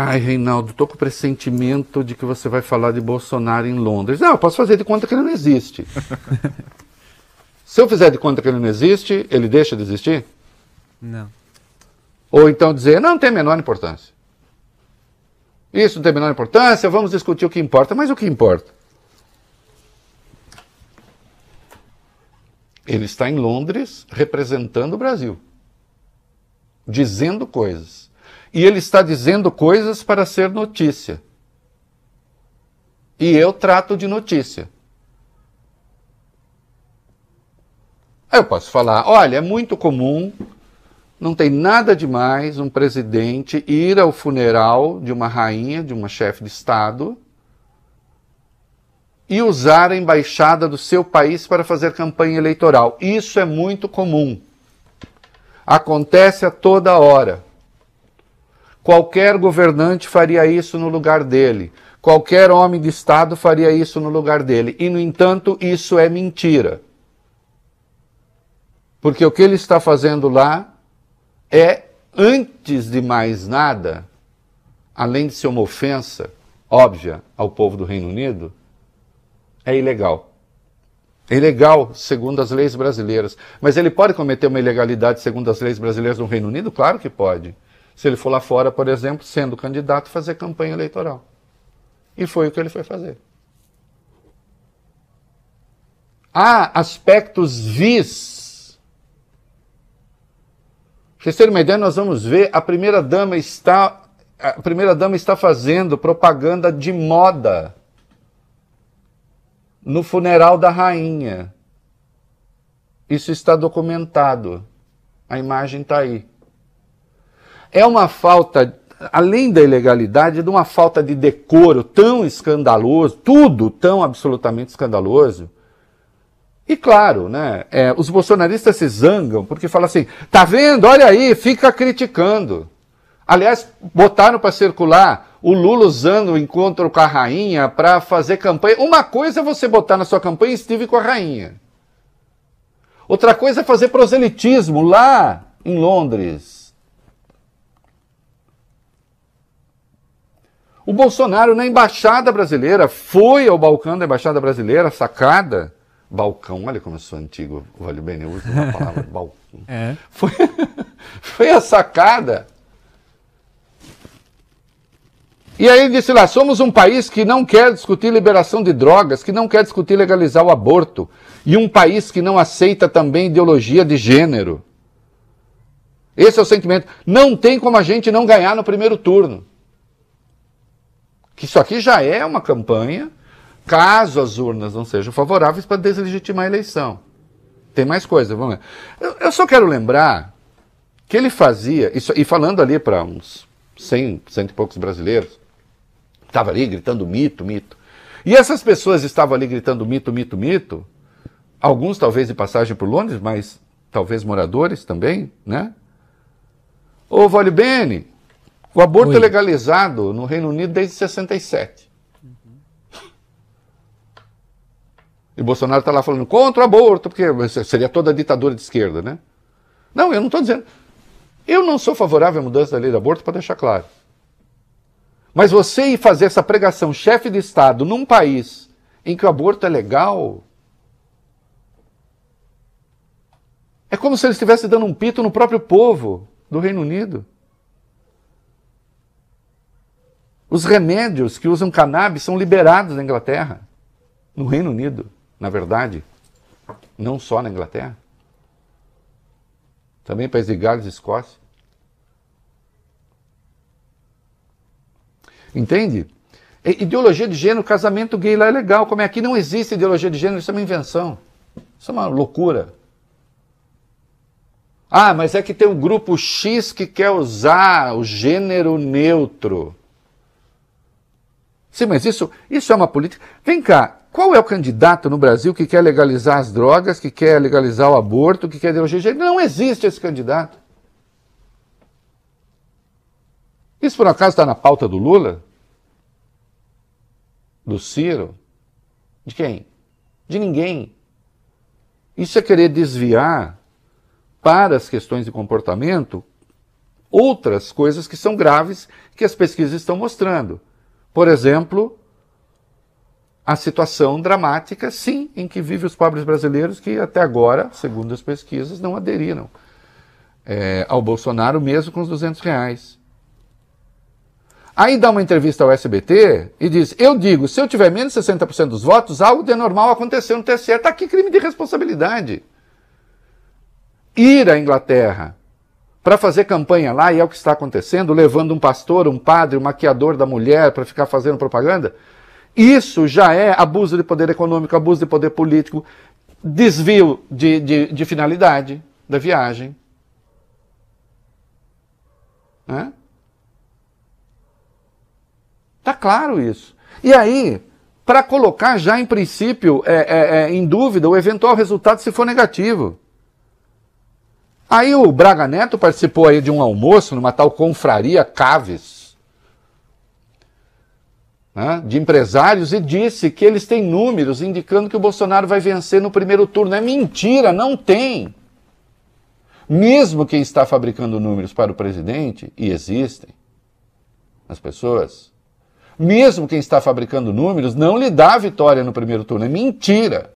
Ai, Reinaldo, tô com o pressentimento de que você vai falar de Bolsonaro em Londres. Não, eu posso fazer de conta que ele não existe. Se eu fizer de conta que ele não existe, ele deixa de existir? Não. Ou então dizer, não, não tem a menor importância. Isso não tem a menor importância, vamos discutir o que importa. Mas o que importa? Ele está em Londres representando o Brasil, dizendo coisas. E ele está dizendo coisas para ser notícia. E eu trato de notícia. Aí eu posso falar: olha, é muito comum, não tem nada demais um presidente ir ao funeral de uma rainha, de uma chefe de Estado, e usar a embaixada do seu país para fazer campanha eleitoral. Isso é muito comum. Acontece a toda hora. Qualquer governante faria isso no lugar dele. Qualquer homem de Estado faria isso no lugar dele. E, no entanto, isso é mentira. Porque o que ele está fazendo lá é, antes de mais nada, além de ser uma ofensa óbvia ao povo do Reino Unido, é ilegal. É ilegal segundo as leis brasileiras. Mas ele pode cometer uma ilegalidade segundo as leis brasileiras no Reino Unido? Claro que pode se ele for lá fora, por exemplo, sendo candidato, fazer campanha eleitoral. E foi o que ele foi fazer. Há aspectos vis. vocês terem uma ideia, nós vamos ver a primeira dama está a primeira dama está fazendo propaganda de moda no funeral da rainha. Isso está documentado. A imagem está aí é uma falta, além da ilegalidade, de uma falta de decoro tão escandaloso, tudo tão absolutamente escandaloso. E claro, né, é, os bolsonaristas se zangam porque falam assim: tá vendo? Olha aí, fica criticando. Aliás, botaram para circular o Lula usando o encontro com a rainha para fazer campanha. Uma coisa é você botar na sua campanha Steve com a rainha. Outra coisa é fazer proselitismo lá em Londres. O Bolsonaro na embaixada brasileira foi ao balcão da embaixada brasileira, sacada. Balcão, olha como eu sou antigo, vale bem, eu uso a palavra balcão. É. Foi, foi a sacada. E aí ele disse lá: somos um país que não quer discutir liberação de drogas, que não quer discutir legalizar o aborto, e um país que não aceita também ideologia de gênero. Esse é o sentimento. Não tem como a gente não ganhar no primeiro turno que isso aqui já é uma campanha, caso as urnas não sejam favoráveis para deslegitimar a eleição. Tem mais coisa, vamos ver. Eu, eu só quero lembrar que ele fazia, isso, e falando ali para uns cento e poucos brasileiros, estava ali gritando mito, mito. E essas pessoas estavam ali gritando mito, mito, mito, alguns talvez de passagem por Londres, mas talvez moradores também, né? Ô, Vale Bene, o aborto Oi. é legalizado no Reino Unido desde 67. Uhum. E Bolsonaro está lá falando contra o aborto, porque seria toda a ditadura de esquerda, né? Não, eu não estou dizendo. Eu não sou favorável à mudança da lei do aborto, para deixar claro. Mas você ir fazer essa pregação chefe de Estado num país em que o aborto é legal. É como se ele estivesse dando um pito no próprio povo do Reino Unido. Os remédios que usam cannabis são liberados na Inglaterra, no Reino Unido, na verdade, não só na Inglaterra. Também País de Gales, e Escócia. Entende? Ideologia de gênero, casamento gay lá é legal. Como é aqui não existe ideologia de gênero, isso é uma invenção. Isso é uma loucura. Ah, mas é que tem um grupo X que quer usar o gênero neutro. Sim, mas isso, isso é uma política. Vem cá, qual é o candidato no Brasil que quer legalizar as drogas, que quer legalizar o aborto, que quer ideologia? Não existe esse candidato. Isso por acaso está na pauta do Lula? Do Ciro? De quem? De ninguém. Isso é querer desviar para as questões de comportamento outras coisas que são graves que as pesquisas estão mostrando. Por exemplo, a situação dramática, sim, em que vivem os pobres brasileiros que até agora, segundo as pesquisas, não aderiram é, ao Bolsonaro mesmo com os 200 reais. Aí dá uma entrevista ao SBT e diz: Eu digo, se eu tiver menos de 60% dos votos, algo de normal aconteceu no TSE. Está aqui crime de responsabilidade. Ir à Inglaterra para fazer campanha lá, e é o que está acontecendo, levando um pastor, um padre, um maquiador da mulher para ficar fazendo propaganda. Isso já é abuso de poder econômico, abuso de poder político, desvio de, de, de finalidade da viagem. Né? Tá claro isso. E aí, para colocar já em princípio é, é, é, em dúvida o eventual resultado se for negativo. Aí o Braga Neto participou aí de um almoço numa tal confraria Caves, né, de empresários, e disse que eles têm números indicando que o Bolsonaro vai vencer no primeiro turno. É mentira, não tem. Mesmo quem está fabricando números para o presidente, e existem as pessoas, mesmo quem está fabricando números não lhe dá vitória no primeiro turno. É mentira.